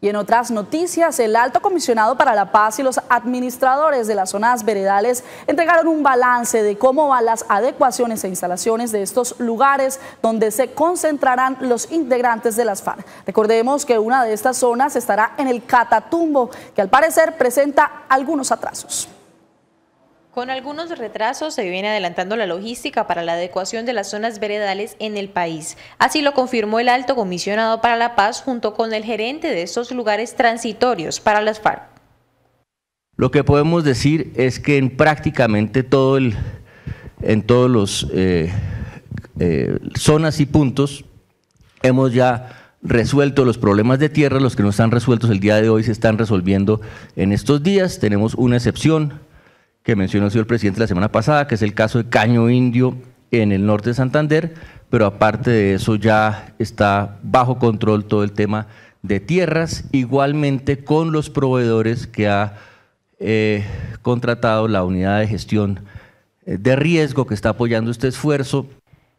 Y en otras noticias, el alto comisionado para la paz y los administradores de las zonas veredales entregaron un balance de cómo van las adecuaciones e instalaciones de estos lugares donde se concentrarán los integrantes de las FARC. Recordemos que una de estas zonas estará en el Catatumbo, que al parecer presenta algunos atrasos. Con algunos retrasos se viene adelantando la logística para la adecuación de las zonas veredales en el país. Así lo confirmó el alto comisionado para la paz junto con el gerente de estos lugares transitorios para las FARC. Lo que podemos decir es que en prácticamente todo el, en todos los eh, eh, zonas y puntos hemos ya resuelto los problemas de tierra, los que no están resueltos el día de hoy se están resolviendo en estos días, tenemos una excepción que mencionó el señor presidente la semana pasada, que es el caso de Caño Indio en el norte de Santander, pero aparte de eso ya está bajo control todo el tema de tierras, igualmente con los proveedores que ha eh, contratado la unidad de gestión eh, de riesgo que está apoyando este esfuerzo.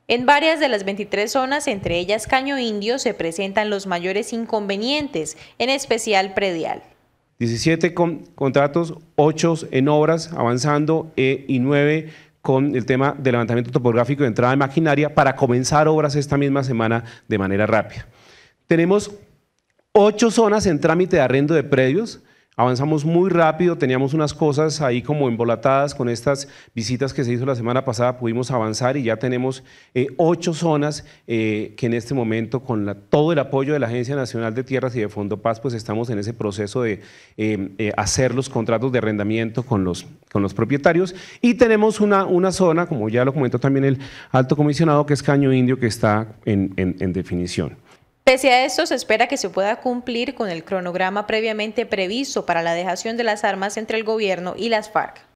En varias de las 23 zonas, entre ellas Caño Indio, se presentan los mayores inconvenientes, en especial predial. 17 con, contratos, 8 en obras avanzando eh, y 9 con el tema del levantamiento topográfico de entrada de maquinaria para comenzar obras esta misma semana de manera rápida. Tenemos ocho zonas en trámite de arrendo de predios, Avanzamos muy rápido, teníamos unas cosas ahí como embolatadas con estas visitas que se hizo la semana pasada, pudimos avanzar y ya tenemos eh, ocho zonas eh, que en este momento con todo el apoyo de la Agencia Nacional de Tierras y de Fondo Paz, pues estamos en ese proceso de eh, hacer los contratos de arrendamiento con los, con los propietarios y tenemos una, una zona, como ya lo comentó también el alto comisionado, que es Caño Indio, que está en, en definición. Pese a esto, se espera que se pueda cumplir con el cronograma previamente previsto para la dejación de las armas entre el gobierno y las FARC.